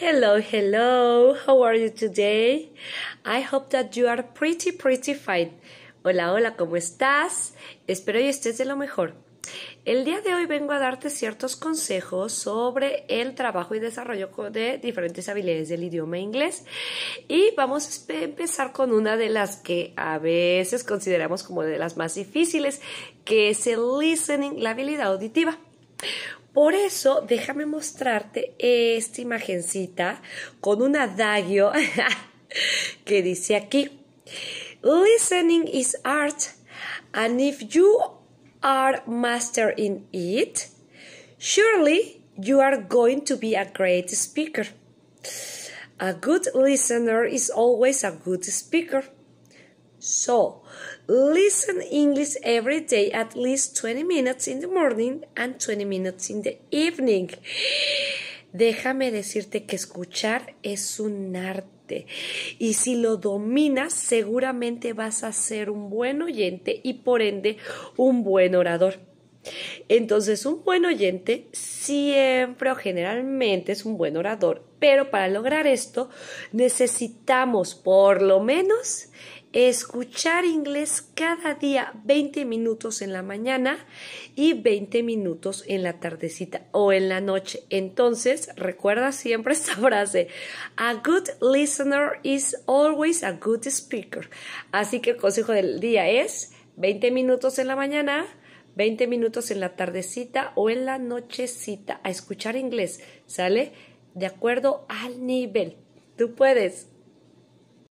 Hello, hello. How are you today? I hope that you are pretty, pretty fine. Hola, hola, ¿cómo estás? Espero que estés de lo mejor. El día de hoy vengo a darte ciertos consejos sobre el trabajo y desarrollo de diferentes habilidades del idioma inglés y vamos a empezar con una de las que a veces consideramos como de las más difíciles, que es el listening, la habilidad auditiva. Por eso, déjame mostrarte esta imagencita con un adagio que dice aquí, Listening is art, and if you are master in it, surely you are going to be a great speaker. A good listener is always a good speaker. So, Listen English every day at least 20 minutes in the morning and 20 minutes in the evening. Déjame decirte que escuchar es un arte y si lo dominas seguramente vas a ser un buen oyente y por ende un buen orador. Entonces, un buen oyente siempre o generalmente es un buen orador, pero para lograr esto necesitamos por lo menos escuchar inglés cada día 20 minutos en la mañana y 20 minutos en la tardecita o en la noche. Entonces, recuerda siempre esta frase, a good listener is always a good speaker. Así que el consejo del día es 20 minutos en la mañana. 20 minutos en la tardecita o en la nochecita a escuchar inglés, ¿sale? De acuerdo al nivel. Tú puedes.